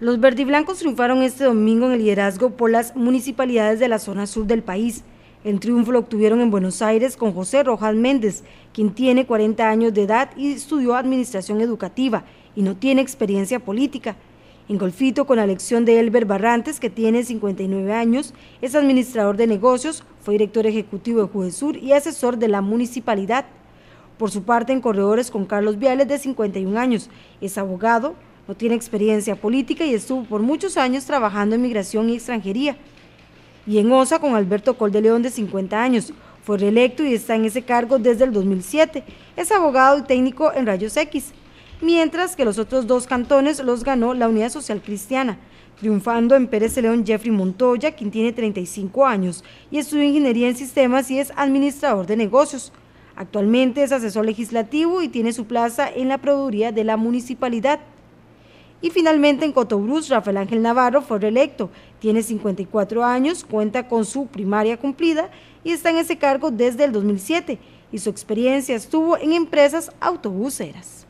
Los verdiblancos triunfaron este domingo en el liderazgo por las municipalidades de la zona sur del país. El triunfo lo obtuvieron en Buenos Aires con José Rojas Méndez, quien tiene 40 años de edad y estudió administración educativa y no tiene experiencia política. En Golfito, con la elección de Elber Barrantes, que tiene 59 años, es administrador de negocios, fue director ejecutivo de Sur y asesor de la municipalidad. Por su parte, en Corredores con Carlos Viales, de 51 años, es abogado, no tiene experiencia política y estuvo por muchos años trabajando en migración y extranjería. Y en OSA con Alberto Col de León de 50 años. Fue reelecto y está en ese cargo desde el 2007. Es abogado y técnico en Rayos X. Mientras que los otros dos cantones los ganó la Unidad Social Cristiana, triunfando en Pérez de León Jeffrey Montoya, quien tiene 35 años y estudió ingeniería en sistemas y es administrador de negocios. Actualmente es asesor legislativo y tiene su plaza en la Procuraduría de la Municipalidad. Y finalmente en Cotobruz, Rafael Ángel Navarro fue reelecto. Tiene 54 años, cuenta con su primaria cumplida y está en ese cargo desde el 2007 y su experiencia estuvo en empresas autobuseras.